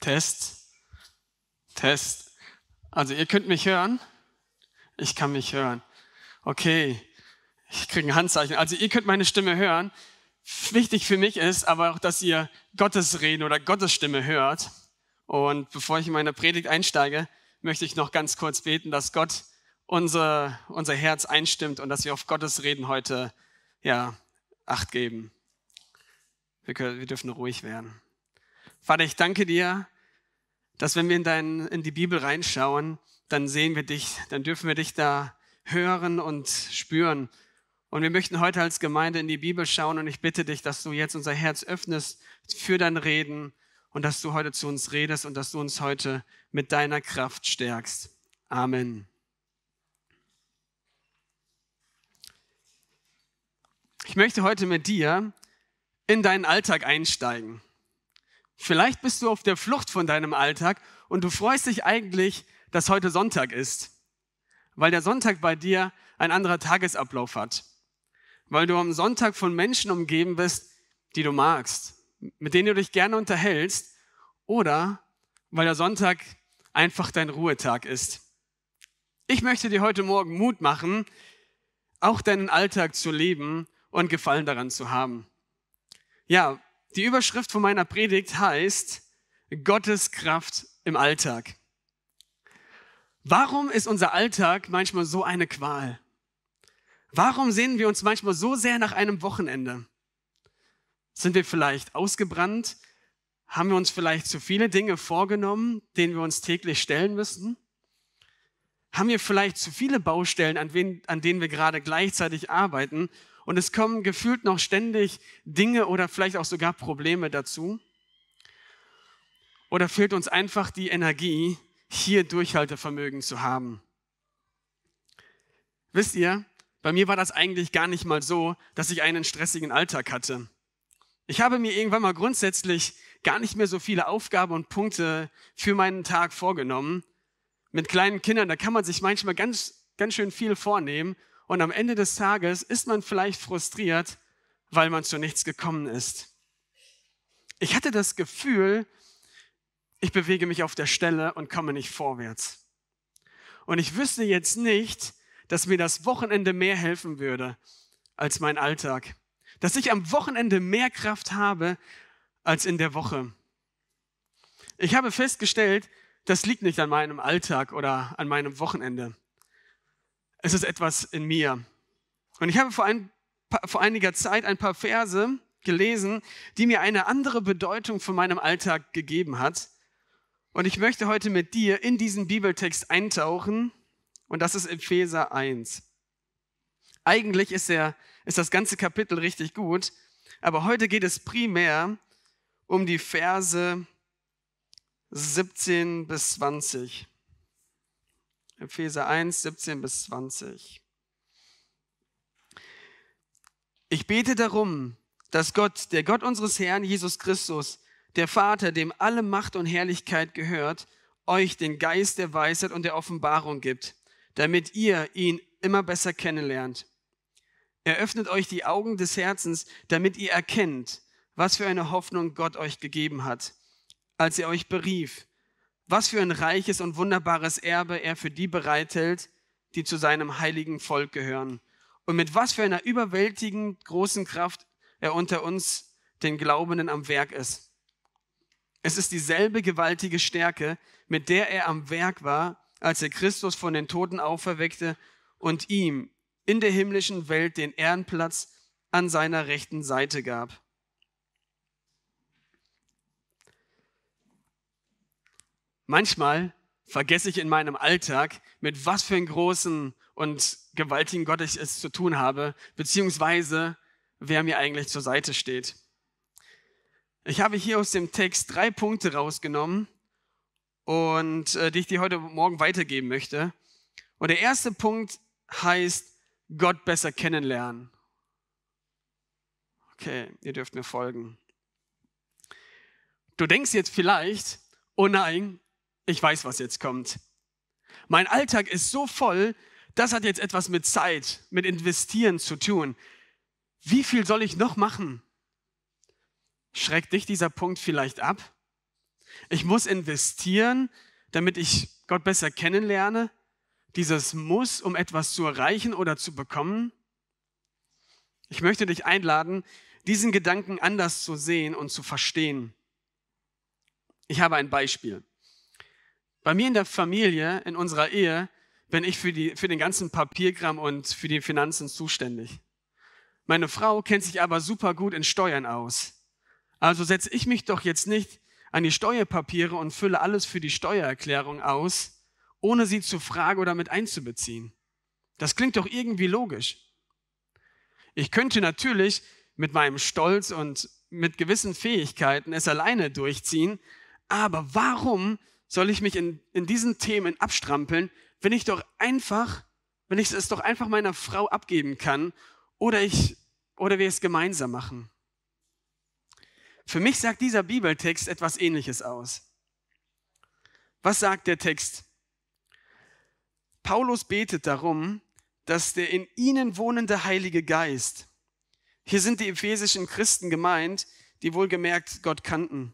Test, Test. Also ihr könnt mich hören. Ich kann mich hören. Okay, ich kriege ein Handzeichen. Also ihr könnt meine Stimme hören. Wichtig für mich ist aber auch, dass ihr Gottes Reden oder Gottes Stimme hört. Und bevor ich in meine Predigt einsteige, möchte ich noch ganz kurz beten, dass Gott unser, unser Herz einstimmt und dass wir auf Gottes Reden heute ja, Acht geben. wir, können, wir dürfen ruhig werden. Vater, ich danke dir, dass wenn wir in, dein, in die Bibel reinschauen, dann sehen wir dich, dann dürfen wir dich da hören und spüren. Und wir möchten heute als Gemeinde in die Bibel schauen und ich bitte dich, dass du jetzt unser Herz öffnest für dein Reden und dass du heute zu uns redest und dass du uns heute mit deiner Kraft stärkst. Amen. Ich möchte heute mit dir in deinen Alltag einsteigen. Vielleicht bist du auf der Flucht von deinem Alltag und du freust dich eigentlich, dass heute Sonntag ist, weil der Sonntag bei dir ein anderer Tagesablauf hat, weil du am Sonntag von Menschen umgeben bist, die du magst, mit denen du dich gerne unterhältst oder weil der Sonntag einfach dein Ruhetag ist. Ich möchte dir heute Morgen Mut machen, auch deinen Alltag zu leben und Gefallen daran zu haben. Ja, die Überschrift von meiner Predigt heißt Gottes Kraft im Alltag. Warum ist unser Alltag manchmal so eine Qual? Warum sehnen wir uns manchmal so sehr nach einem Wochenende? Sind wir vielleicht ausgebrannt? Haben wir uns vielleicht zu viele Dinge vorgenommen, denen wir uns täglich stellen müssen? Haben wir vielleicht zu viele Baustellen, an, denen wir gerade gleichzeitig arbeiten und es kommen gefühlt noch ständig Dinge oder vielleicht auch sogar Probleme dazu. Oder fehlt uns einfach die Energie, hier Durchhaltevermögen zu haben. Wisst ihr, bei mir war das eigentlich gar nicht mal so, dass ich einen stressigen Alltag hatte. Ich habe mir irgendwann mal grundsätzlich gar nicht mehr so viele Aufgaben und Punkte für meinen Tag vorgenommen. Mit kleinen Kindern, da kann man sich manchmal ganz, ganz schön viel vornehmen und am Ende des Tages ist man vielleicht frustriert, weil man zu nichts gekommen ist. Ich hatte das Gefühl, ich bewege mich auf der Stelle und komme nicht vorwärts. Und ich wüsste jetzt nicht, dass mir das Wochenende mehr helfen würde als mein Alltag. Dass ich am Wochenende mehr Kraft habe als in der Woche. Ich habe festgestellt, das liegt nicht an meinem Alltag oder an meinem Wochenende es ist etwas in mir. Und ich habe vor, ein, vor einiger Zeit ein paar Verse gelesen, die mir eine andere Bedeutung von meinem Alltag gegeben hat. Und ich möchte heute mit dir in diesen Bibeltext eintauchen. Und das ist Epheser 1. Eigentlich ist, er, ist das ganze Kapitel richtig gut, aber heute geht es primär um die Verse 17 bis 20. Epheser 1, 17 bis 20. Ich bete darum, dass Gott, der Gott unseres Herrn Jesus Christus, der Vater, dem alle Macht und Herrlichkeit gehört, euch den Geist der Weisheit und der Offenbarung gibt, damit ihr ihn immer besser kennenlernt. Er öffnet euch die Augen des Herzens, damit ihr erkennt, was für eine Hoffnung Gott euch gegeben hat, als er euch berief was für ein reiches und wunderbares Erbe er für die bereithält, die zu seinem heiligen Volk gehören. Und mit was für einer überwältigend großen Kraft er unter uns, den Glaubenden, am Werk ist. Es ist dieselbe gewaltige Stärke, mit der er am Werk war, als er Christus von den Toten auferweckte und ihm in der himmlischen Welt den Ehrenplatz an seiner rechten Seite gab. Manchmal vergesse ich in meinem Alltag, mit was für einem großen und gewaltigen Gott ich es zu tun habe, beziehungsweise wer mir eigentlich zur Seite steht. Ich habe hier aus dem Text drei Punkte rausgenommen und äh, die ich dir heute Morgen weitergeben möchte. Und der erste Punkt heißt Gott besser kennenlernen. Okay, ihr dürft mir folgen. Du denkst jetzt vielleicht, oh nein, ich weiß, was jetzt kommt. Mein Alltag ist so voll, das hat jetzt etwas mit Zeit, mit Investieren zu tun. Wie viel soll ich noch machen? Schreckt dich dieser Punkt vielleicht ab? Ich muss investieren, damit ich Gott besser kennenlerne. Dieses Muss, um etwas zu erreichen oder zu bekommen. Ich möchte dich einladen, diesen Gedanken anders zu sehen und zu verstehen. Ich habe ein Beispiel. Bei mir in der Familie, in unserer Ehe, bin ich für, die, für den ganzen Papierkram und für die Finanzen zuständig. Meine Frau kennt sich aber super gut in Steuern aus. Also setze ich mich doch jetzt nicht an die Steuerpapiere und fülle alles für die Steuererklärung aus, ohne sie zu fragen oder mit einzubeziehen. Das klingt doch irgendwie logisch. Ich könnte natürlich mit meinem Stolz und mit gewissen Fähigkeiten es alleine durchziehen, aber warum soll ich mich in, in diesen Themen abstrampeln, wenn ich doch einfach, wenn ich es doch einfach meiner Frau abgeben kann oder ich, oder wir es gemeinsam machen? Für mich sagt dieser Bibeltext etwas Ähnliches aus. Was sagt der Text? Paulus betet darum, dass der in ihnen wohnende Heilige Geist, hier sind die ephesischen Christen gemeint, die wohlgemerkt Gott kannten,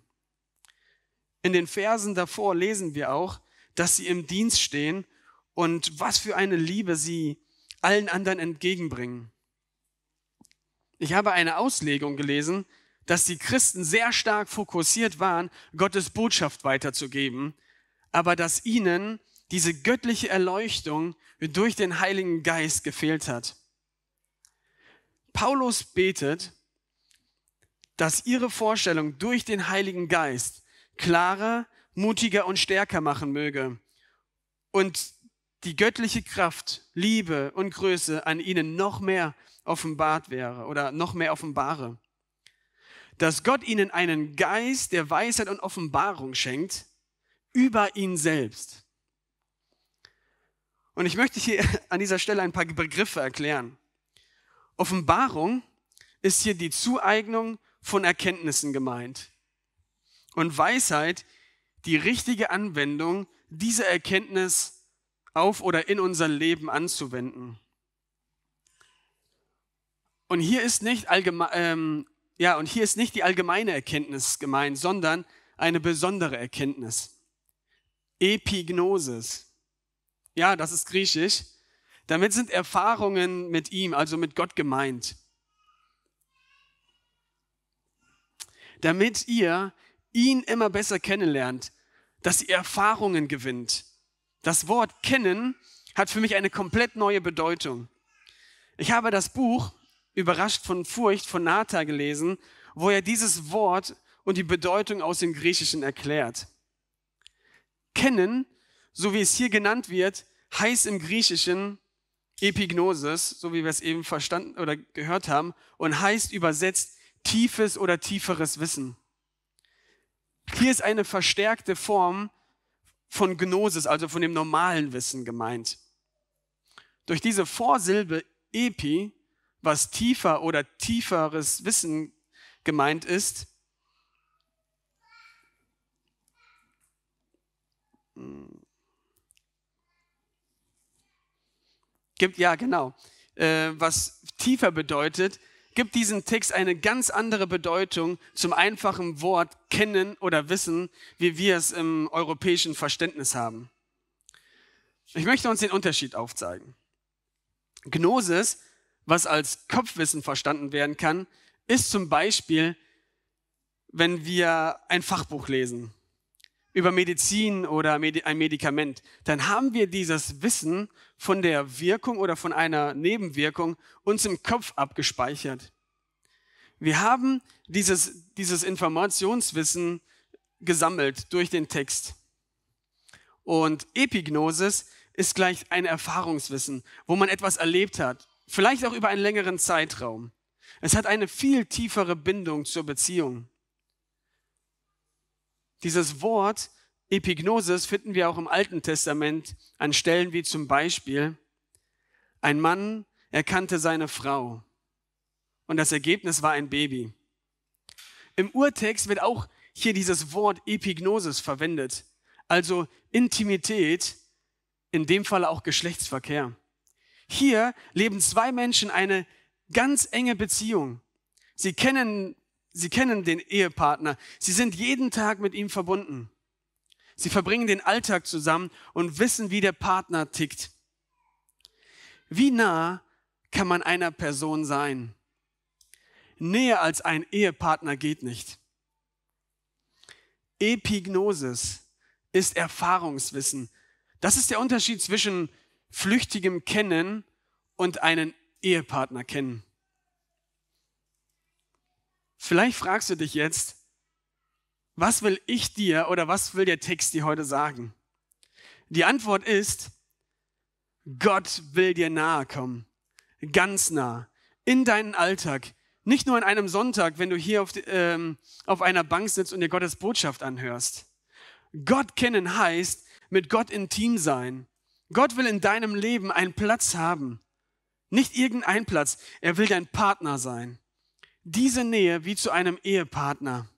in den Versen davor lesen wir auch, dass sie im Dienst stehen und was für eine Liebe sie allen anderen entgegenbringen. Ich habe eine Auslegung gelesen, dass die Christen sehr stark fokussiert waren, Gottes Botschaft weiterzugeben, aber dass ihnen diese göttliche Erleuchtung durch den Heiligen Geist gefehlt hat. Paulus betet, dass ihre Vorstellung durch den Heiligen Geist klarer, mutiger und stärker machen möge und die göttliche Kraft, Liebe und Größe an ihnen noch mehr offenbart wäre oder noch mehr offenbare. Dass Gott ihnen einen Geist der Weisheit und Offenbarung schenkt über ihn selbst. Und ich möchte hier an dieser Stelle ein paar Begriffe erklären. Offenbarung ist hier die Zueignung von Erkenntnissen gemeint und Weisheit die richtige Anwendung dieser Erkenntnis auf oder in unser Leben anzuwenden. Und hier ist nicht, allgemein, ähm, ja, und hier ist nicht die allgemeine Erkenntnis gemeint, sondern eine besondere Erkenntnis. Epignosis. Ja, das ist griechisch. Damit sind Erfahrungen mit ihm, also mit Gott gemeint. Damit ihr ihn immer besser kennenlernt, dass sie Erfahrungen gewinnt. Das Wort kennen hat für mich eine komplett neue Bedeutung. Ich habe das Buch Überrascht von Furcht von Nata gelesen, wo er dieses Wort und die Bedeutung aus dem Griechischen erklärt. Kennen, so wie es hier genannt wird, heißt im Griechischen Epignosis, so wie wir es eben verstanden oder gehört haben, und heißt übersetzt tiefes oder tieferes Wissen. Hier ist eine verstärkte Form von Gnosis, also von dem normalen Wissen gemeint. Durch diese Vorsilbe epi, was tiefer oder tieferes Wissen gemeint ist, gibt ja genau, äh, was tiefer bedeutet, gibt diesem Text eine ganz andere Bedeutung zum einfachen Wort kennen oder wissen, wie wir es im europäischen Verständnis haben. Ich möchte uns den Unterschied aufzeigen. Gnosis, was als Kopfwissen verstanden werden kann, ist zum Beispiel, wenn wir ein Fachbuch lesen über Medizin oder ein Medikament, dann haben wir dieses Wissen von der Wirkung oder von einer Nebenwirkung uns im Kopf abgespeichert. Wir haben dieses, dieses Informationswissen gesammelt durch den Text. Und Epignosis ist gleich ein Erfahrungswissen, wo man etwas erlebt hat, vielleicht auch über einen längeren Zeitraum. Es hat eine viel tiefere Bindung zur Beziehung. Dieses Wort Epignosis finden wir auch im Alten Testament an Stellen wie zum Beispiel, ein Mann erkannte seine Frau und das Ergebnis war ein Baby. Im Urtext wird auch hier dieses Wort Epignosis verwendet, also Intimität, in dem Fall auch Geschlechtsverkehr. Hier leben zwei Menschen eine ganz enge Beziehung. Sie kennen Sie kennen den Ehepartner. Sie sind jeden Tag mit ihm verbunden. Sie verbringen den Alltag zusammen und wissen, wie der Partner tickt. Wie nah kann man einer Person sein? Näher als ein Ehepartner geht nicht. Epignosis ist Erfahrungswissen. Das ist der Unterschied zwischen flüchtigem Kennen und einen Ehepartner kennen. Vielleicht fragst du dich jetzt, was will ich dir oder was will der Text dir heute sagen? Die Antwort ist, Gott will dir nahe kommen, ganz nah, in deinen Alltag, nicht nur an einem Sonntag, wenn du hier auf, ähm, auf einer Bank sitzt und dir Gottes Botschaft anhörst. Gott kennen heißt, mit Gott intim sein. Gott will in deinem Leben einen Platz haben. Nicht irgendein Platz, er will dein Partner sein diese Nähe wie zu einem Ehepartner.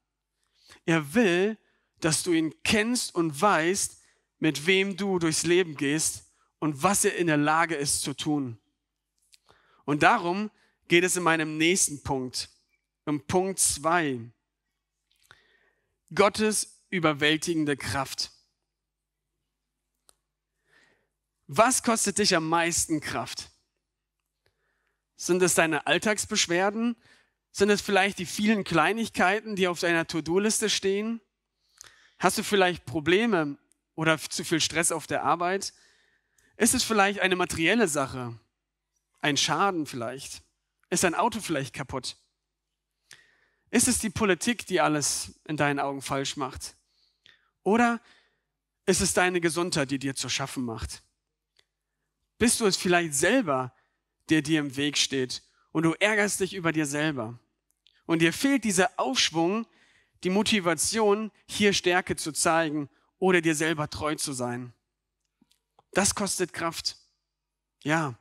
Er will, dass du ihn kennst und weißt, mit wem du durchs Leben gehst und was er in der Lage ist zu tun. Und darum geht es in meinem nächsten Punkt, im Punkt 2. Gottes überwältigende Kraft. Was kostet dich am meisten Kraft? Sind es deine Alltagsbeschwerden? Sind es vielleicht die vielen Kleinigkeiten, die auf deiner To-Do-Liste stehen? Hast du vielleicht Probleme oder zu viel Stress auf der Arbeit? Ist es vielleicht eine materielle Sache? Ein Schaden vielleicht? Ist dein Auto vielleicht kaputt? Ist es die Politik, die alles in deinen Augen falsch macht? Oder ist es deine Gesundheit, die dir zu schaffen macht? Bist du es vielleicht selber, der dir im Weg steht und du ärgerst dich über dir selber? Und dir fehlt dieser Aufschwung, die Motivation, hier Stärke zu zeigen oder dir selber treu zu sein. Das kostet Kraft. Ja.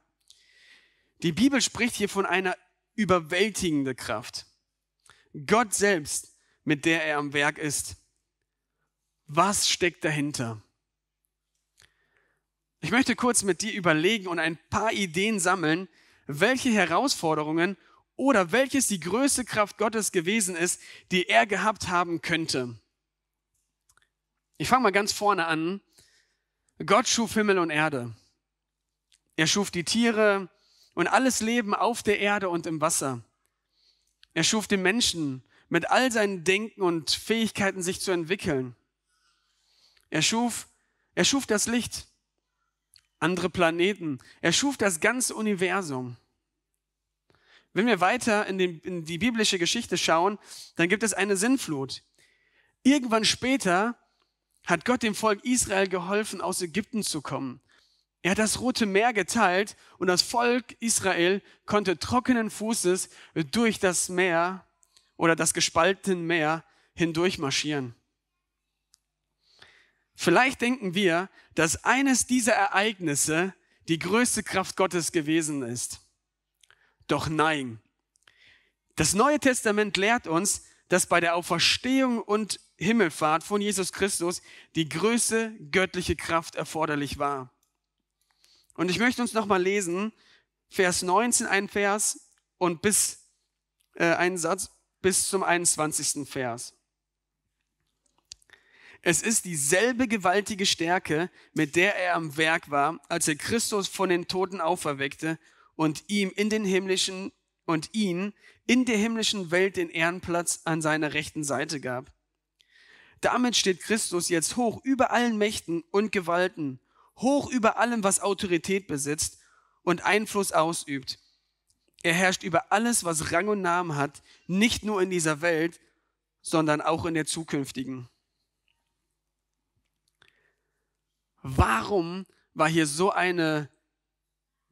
Die Bibel spricht hier von einer überwältigenden Kraft. Gott selbst, mit der er am Werk ist. Was steckt dahinter? Ich möchte kurz mit dir überlegen und ein paar Ideen sammeln, welche Herausforderungen oder welches die größte Kraft Gottes gewesen ist, die er gehabt haben könnte. Ich fange mal ganz vorne an. Gott schuf Himmel und Erde. Er schuf die Tiere und alles Leben auf der Erde und im Wasser. Er schuf den Menschen mit all seinen Denken und Fähigkeiten, sich zu entwickeln. Er schuf, er schuf das Licht, andere Planeten. Er schuf das ganze Universum. Wenn wir weiter in, den, in die biblische Geschichte schauen, dann gibt es eine Sinnflut. Irgendwann später hat Gott dem Volk Israel geholfen, aus Ägypten zu kommen. Er hat das Rote Meer geteilt und das Volk Israel konnte trockenen Fußes durch das Meer oder das gespaltene Meer hindurch marschieren. Vielleicht denken wir, dass eines dieser Ereignisse die größte Kraft Gottes gewesen ist. Doch nein. Das Neue Testament lehrt uns, dass bei der Auferstehung und Himmelfahrt von Jesus Christus die größte göttliche Kraft erforderlich war. Und ich möchte uns nochmal lesen, Vers 19, ein Vers und bis äh, einen Satz bis zum 21. Vers. Es ist dieselbe gewaltige Stärke, mit der er am Werk war, als er Christus von den Toten auferweckte und ihm in den himmlischen und ihn in der himmlischen Welt den Ehrenplatz an seiner rechten Seite gab. Damit steht Christus jetzt hoch über allen Mächten und Gewalten, hoch über allem, was Autorität besitzt und Einfluss ausübt. Er herrscht über alles, was Rang und Namen hat, nicht nur in dieser Welt, sondern auch in der zukünftigen. Warum war hier so eine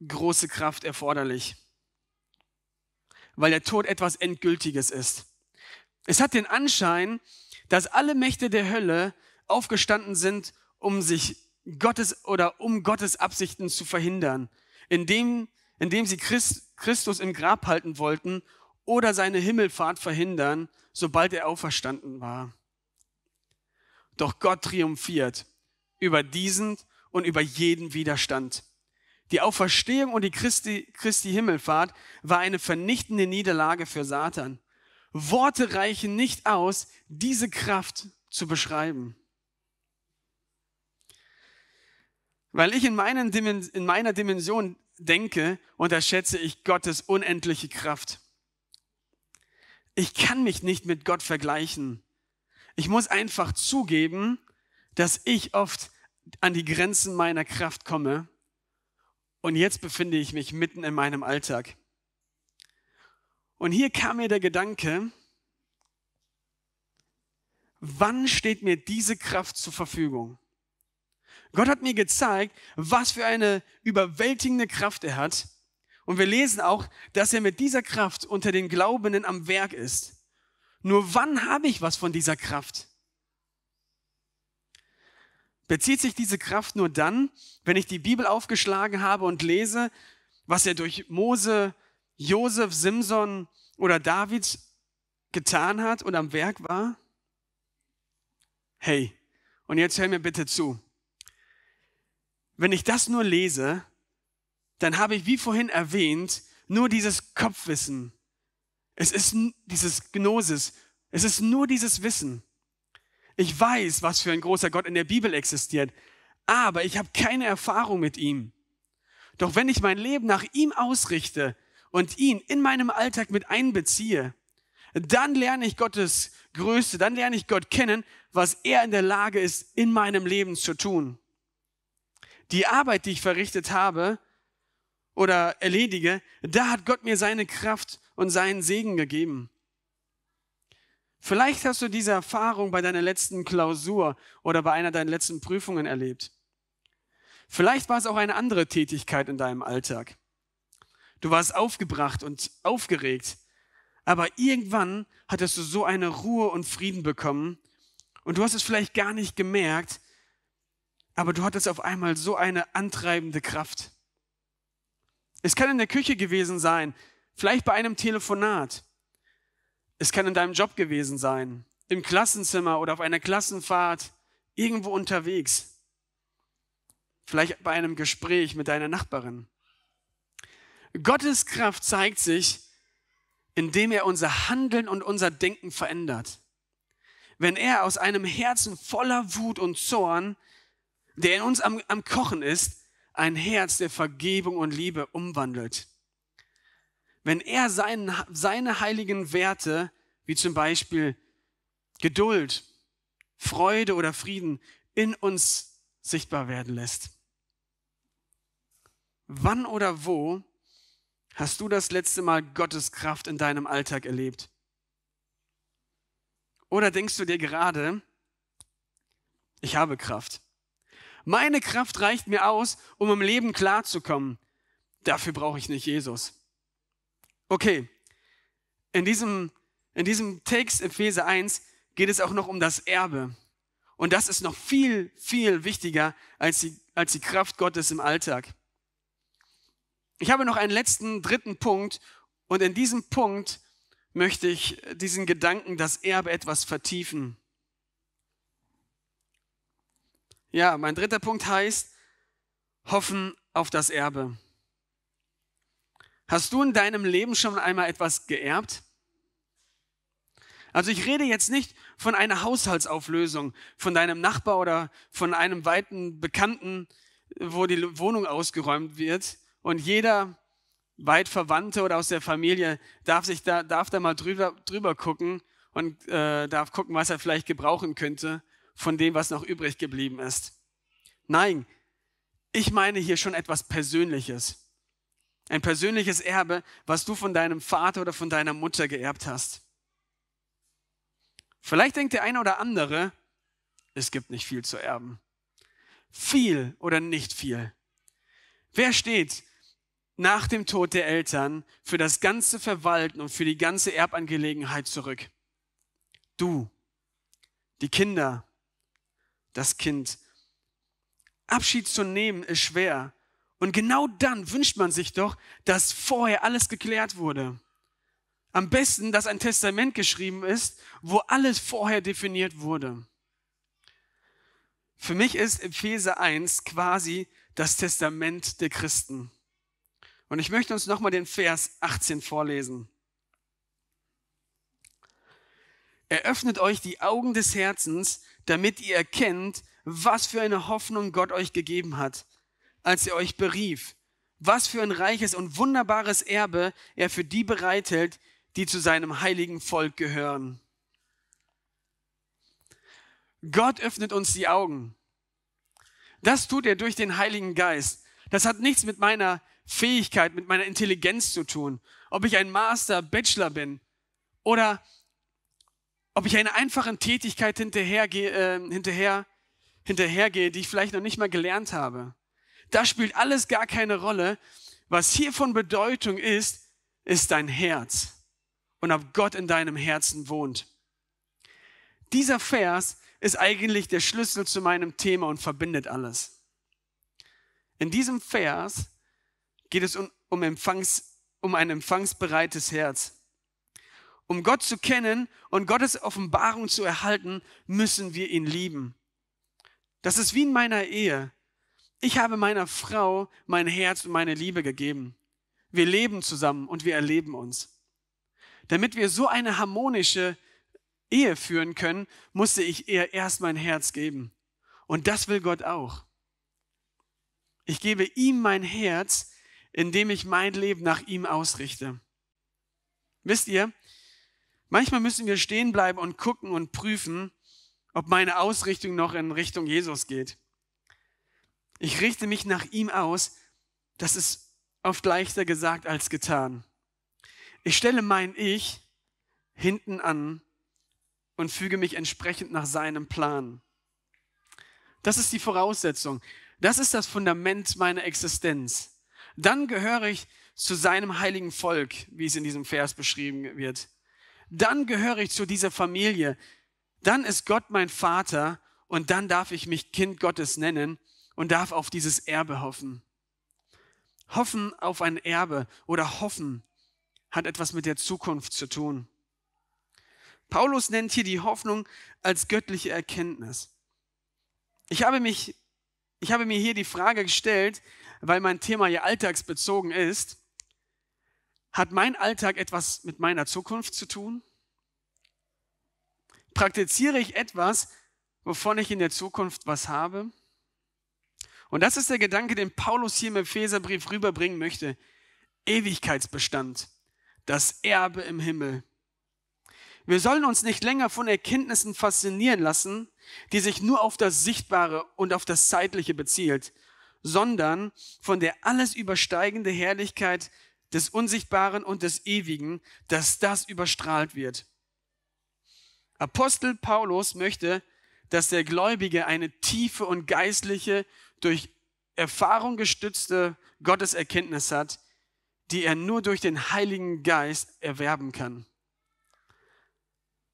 große Kraft erforderlich, weil der Tod etwas Endgültiges ist. Es hat den Anschein, dass alle Mächte der Hölle aufgestanden sind, um sich Gottes oder um Gottes Absichten zu verhindern, indem, indem sie Christ, Christus im Grab halten wollten oder seine Himmelfahrt verhindern, sobald er auferstanden war. Doch Gott triumphiert über diesen und über jeden Widerstand. Die Auferstehung und die Christi, Christi Himmelfahrt war eine vernichtende Niederlage für Satan. Worte reichen nicht aus, diese Kraft zu beschreiben. Weil ich in, meinen, in meiner Dimension denke, unterschätze ich Gottes unendliche Kraft. Ich kann mich nicht mit Gott vergleichen. Ich muss einfach zugeben, dass ich oft an die Grenzen meiner Kraft komme und jetzt befinde ich mich mitten in meinem Alltag. Und hier kam mir der Gedanke, wann steht mir diese Kraft zur Verfügung? Gott hat mir gezeigt, was für eine überwältigende Kraft er hat. Und wir lesen auch, dass er mit dieser Kraft unter den Glaubenden am Werk ist. Nur wann habe ich was von dieser Kraft? Bezieht sich diese Kraft nur dann, wenn ich die Bibel aufgeschlagen habe und lese, was er durch Mose, Josef, Simson oder David getan hat und am Werk war? Hey, und jetzt hör mir bitte zu. Wenn ich das nur lese, dann habe ich, wie vorhin erwähnt, nur dieses Kopfwissen. Es ist dieses Gnosis. Es ist nur dieses Wissen. Ich weiß, was für ein großer Gott in der Bibel existiert, aber ich habe keine Erfahrung mit ihm. Doch wenn ich mein Leben nach ihm ausrichte und ihn in meinem Alltag mit einbeziehe, dann lerne ich Gottes Größe, dann lerne ich Gott kennen, was er in der Lage ist, in meinem Leben zu tun. Die Arbeit, die ich verrichtet habe oder erledige, da hat Gott mir seine Kraft und seinen Segen gegeben. Vielleicht hast du diese Erfahrung bei deiner letzten Klausur oder bei einer deiner letzten Prüfungen erlebt. Vielleicht war es auch eine andere Tätigkeit in deinem Alltag. Du warst aufgebracht und aufgeregt, aber irgendwann hattest du so eine Ruhe und Frieden bekommen und du hast es vielleicht gar nicht gemerkt, aber du hattest auf einmal so eine antreibende Kraft. Es kann in der Küche gewesen sein, vielleicht bei einem Telefonat es kann in deinem Job gewesen sein, im Klassenzimmer oder auf einer Klassenfahrt, irgendwo unterwegs. Vielleicht bei einem Gespräch mit deiner Nachbarin. Gottes Kraft zeigt sich, indem er unser Handeln und unser Denken verändert. Wenn er aus einem Herzen voller Wut und Zorn, der in uns am, am Kochen ist, ein Herz der Vergebung und Liebe umwandelt wenn er seinen, seine heiligen Werte, wie zum Beispiel Geduld, Freude oder Frieden, in uns sichtbar werden lässt. Wann oder wo hast du das letzte Mal Gottes Kraft in deinem Alltag erlebt? Oder denkst du dir gerade, ich habe Kraft. Meine Kraft reicht mir aus, um im Leben klarzukommen. Dafür brauche ich nicht Jesus. Okay, in diesem, in diesem Text Epheser 1 geht es auch noch um das Erbe. Und das ist noch viel, viel wichtiger als die, als die Kraft Gottes im Alltag. Ich habe noch einen letzten, dritten Punkt. Und in diesem Punkt möchte ich diesen Gedanken, das Erbe etwas vertiefen. Ja, mein dritter Punkt heißt, hoffen auf das Erbe. Hast du in deinem Leben schon einmal etwas geerbt? Also ich rede jetzt nicht von einer Haushaltsauflösung, von deinem Nachbar oder von einem weiten Bekannten, wo die Wohnung ausgeräumt wird und jeder weit Verwandte oder aus der Familie darf sich da, darf da mal drüber, drüber gucken und äh, darf gucken, was er vielleicht gebrauchen könnte von dem, was noch übrig geblieben ist. Nein, ich meine hier schon etwas Persönliches. Ein persönliches Erbe, was du von deinem Vater oder von deiner Mutter geerbt hast. Vielleicht denkt der eine oder andere, es gibt nicht viel zu erben. Viel oder nicht viel. Wer steht nach dem Tod der Eltern für das ganze Verwalten und für die ganze Erbangelegenheit zurück? Du, die Kinder, das Kind. Abschied zu nehmen ist schwer, und genau dann wünscht man sich doch, dass vorher alles geklärt wurde. Am besten, dass ein Testament geschrieben ist, wo alles vorher definiert wurde. Für mich ist Epheser 1 quasi das Testament der Christen. Und ich möchte uns nochmal den Vers 18 vorlesen. Eröffnet euch die Augen des Herzens, damit ihr erkennt, was für eine Hoffnung Gott euch gegeben hat als er euch berief. Was für ein reiches und wunderbares Erbe er für die bereithält, die zu seinem heiligen Volk gehören. Gott öffnet uns die Augen. Das tut er durch den Heiligen Geist. Das hat nichts mit meiner Fähigkeit, mit meiner Intelligenz zu tun. Ob ich ein Master, Bachelor bin oder ob ich einer einfachen Tätigkeit hinterhergehe, äh, hinterher, hinterhergehe, die ich vielleicht noch nicht mal gelernt habe. Das spielt alles gar keine Rolle. Was hier von Bedeutung ist, ist dein Herz und ob Gott in deinem Herzen wohnt. Dieser Vers ist eigentlich der Schlüssel zu meinem Thema und verbindet alles. In diesem Vers geht es um, um, Empfangs, um ein empfangsbereites Herz. Um Gott zu kennen und Gottes Offenbarung zu erhalten, müssen wir ihn lieben. Das ist wie in meiner Ehe. Ich habe meiner Frau mein Herz und meine Liebe gegeben. Wir leben zusammen und wir erleben uns. Damit wir so eine harmonische Ehe führen können, musste ich ihr erst mein Herz geben. Und das will Gott auch. Ich gebe ihm mein Herz, indem ich mein Leben nach ihm ausrichte. Wisst ihr, manchmal müssen wir stehen bleiben und gucken und prüfen, ob meine Ausrichtung noch in Richtung Jesus geht. Ich richte mich nach ihm aus. Das ist oft leichter gesagt als getan. Ich stelle mein Ich hinten an und füge mich entsprechend nach seinem Plan. Das ist die Voraussetzung. Das ist das Fundament meiner Existenz. Dann gehöre ich zu seinem heiligen Volk, wie es in diesem Vers beschrieben wird. Dann gehöre ich zu dieser Familie. Dann ist Gott mein Vater und dann darf ich mich Kind Gottes nennen und darf auf dieses Erbe hoffen. Hoffen auf ein Erbe oder hoffen hat etwas mit der Zukunft zu tun. Paulus nennt hier die Hoffnung als göttliche Erkenntnis. Ich habe mich, ich habe mir hier die Frage gestellt, weil mein Thema ja alltagsbezogen ist, hat mein Alltag etwas mit meiner Zukunft zu tun? Praktiziere ich etwas, wovon ich in der Zukunft was habe? Und das ist der Gedanke, den Paulus hier im Epheserbrief rüberbringen möchte. Ewigkeitsbestand, das Erbe im Himmel. Wir sollen uns nicht länger von Erkenntnissen faszinieren lassen, die sich nur auf das Sichtbare und auf das Zeitliche bezielt, sondern von der alles übersteigende Herrlichkeit des Unsichtbaren und des Ewigen, dass das überstrahlt wird. Apostel Paulus möchte, dass der Gläubige eine tiefe und geistliche durch Erfahrung gestützte Gotteserkenntnis hat, die er nur durch den Heiligen Geist erwerben kann.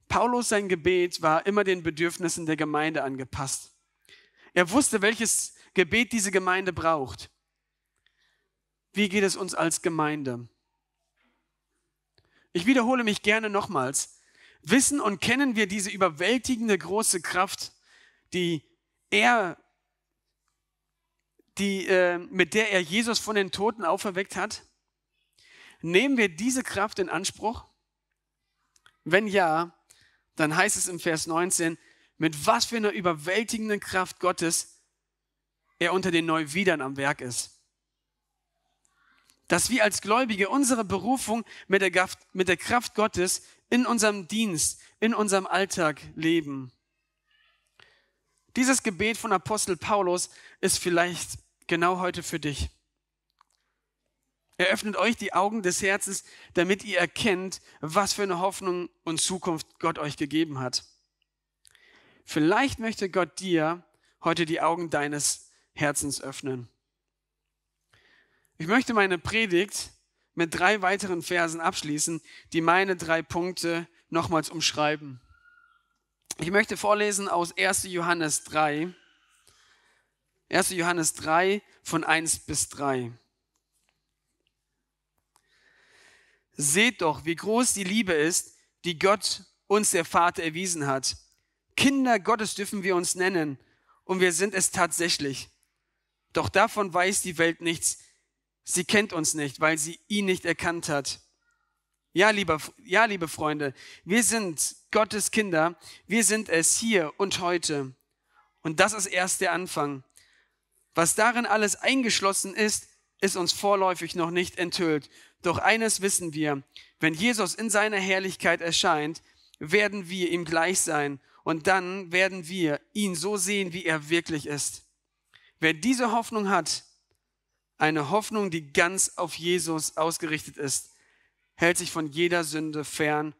Paulus sein Gebet war immer den Bedürfnissen der Gemeinde angepasst. Er wusste, welches Gebet diese Gemeinde braucht. Wie geht es uns als Gemeinde? Ich wiederhole mich gerne nochmals. Wissen und kennen wir diese überwältigende große Kraft, die er die, äh, mit der er Jesus von den Toten auferweckt hat? Nehmen wir diese Kraft in Anspruch? Wenn ja, dann heißt es im Vers 19, mit was für einer überwältigenden Kraft Gottes er unter den Neuwiedern am Werk ist. Dass wir als Gläubige unsere Berufung mit der, mit der Kraft Gottes in unserem Dienst, in unserem Alltag leben. Dieses Gebet von Apostel Paulus ist vielleicht genau heute für dich. Er öffnet euch die Augen des Herzens, damit ihr erkennt, was für eine Hoffnung und Zukunft Gott euch gegeben hat. Vielleicht möchte Gott dir heute die Augen deines Herzens öffnen. Ich möchte meine Predigt mit drei weiteren Versen abschließen, die meine drei Punkte nochmals umschreiben. Ich möchte vorlesen aus 1. Johannes 3, 1. Johannes 3 von 1 bis 3. Seht doch, wie groß die Liebe ist, die Gott uns der Vater erwiesen hat. Kinder Gottes dürfen wir uns nennen und wir sind es tatsächlich. Doch davon weiß die Welt nichts. Sie kennt uns nicht, weil sie ihn nicht erkannt hat. Ja, lieber, ja, liebe Freunde, wir sind Gottes Kinder. Wir sind es hier und heute. Und das ist erst der Anfang. Was darin alles eingeschlossen ist, ist uns vorläufig noch nicht enthüllt. Doch eines wissen wir, wenn Jesus in seiner Herrlichkeit erscheint, werden wir ihm gleich sein und dann werden wir ihn so sehen, wie er wirklich ist. Wer diese Hoffnung hat, eine Hoffnung, die ganz auf Jesus ausgerichtet ist, hält sich von jeder Sünde fern,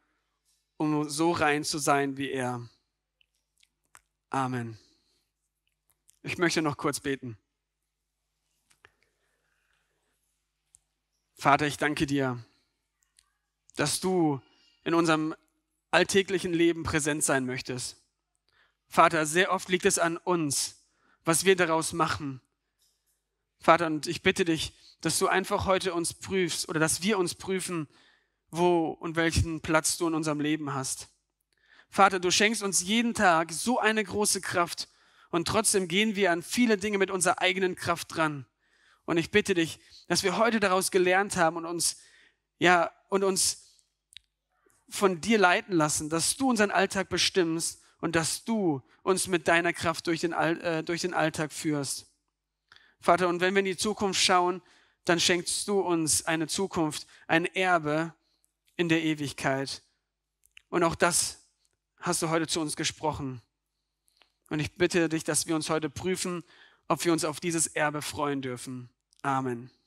um so rein zu sein wie er. Amen. Ich möchte noch kurz beten. Vater, ich danke dir, dass du in unserem alltäglichen Leben präsent sein möchtest. Vater, sehr oft liegt es an uns, was wir daraus machen. Vater, und ich bitte dich, dass du einfach heute uns prüfst oder dass wir uns prüfen, wo und welchen Platz du in unserem Leben hast. Vater, du schenkst uns jeden Tag so eine große Kraft und trotzdem gehen wir an viele Dinge mit unserer eigenen Kraft dran. Und ich bitte dich, dass wir heute daraus gelernt haben und uns, ja, und uns von dir leiten lassen, dass du unseren Alltag bestimmst und dass du uns mit deiner Kraft durch den, äh, durch den Alltag führst. Vater, und wenn wir in die Zukunft schauen, dann schenkst du uns eine Zukunft, ein Erbe in der Ewigkeit. Und auch das hast du heute zu uns gesprochen. Und ich bitte dich, dass wir uns heute prüfen, ob wir uns auf dieses Erbe freuen dürfen. Amen.